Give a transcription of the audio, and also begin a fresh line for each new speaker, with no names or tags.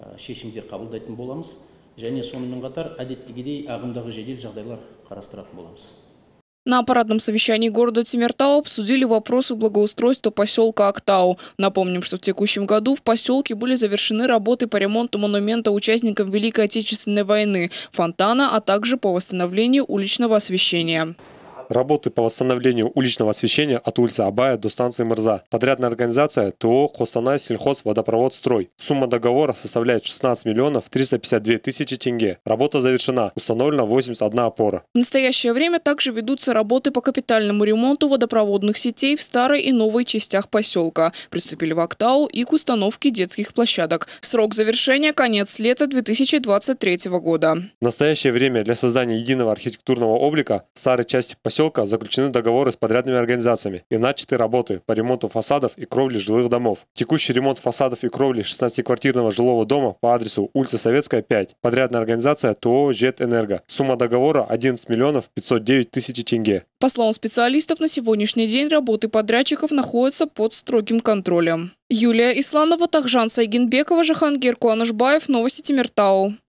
Э, шешімдер қабылдайтын боламыз және сонымен қатар әдеттегідей ағымдағы жедел жағдайлар
қарастыратын боламыз
На парадном совещании города Тимиртау обсудили вопросы благоустройства поселка Актау. Напомним, что в текущем году в поселке были завершены работы по ремонту монумента участникам Великой Отечественной войны, фонтана, а также по восстановлению уличного освещения.
Работы по восстановлению уличного освещения от улицы Абая до станции Мырза. Подрядная организация ТО Костанай сельхоз водопровод строй. Сумма договора составляет 16 миллионов 352 тысячи тенге. Работа завершена. Установлена 81 опора.
В настоящее время также ведутся работы по капитальному ремонту водопроводных сетей в старой и новой частях поселка. Приступили в Актау и к установке детских площадок. Срок завершения – конец лета 2023 года.
В настоящее время для создания единого архитектурного облика старой части поселка поселка заключены договоры с подрядными организациями и начаты работы по ремонту фасадов и кровли жилых домов. Текущий ремонт фасадов и кровли 16-квартирного жилого дома по адресу улица Советская, 5. Подрядная организация ТО «Жетэнерго». Сумма договора 11 миллионов 509 тысяч тенге.
По словам специалистов, на сегодняшний день работы подрядчиков находятся под строгим контролем. Юлия Исланова, Тахжан Сайгенбекова, Жахангир Куанышбаев, Новости Тимиртау.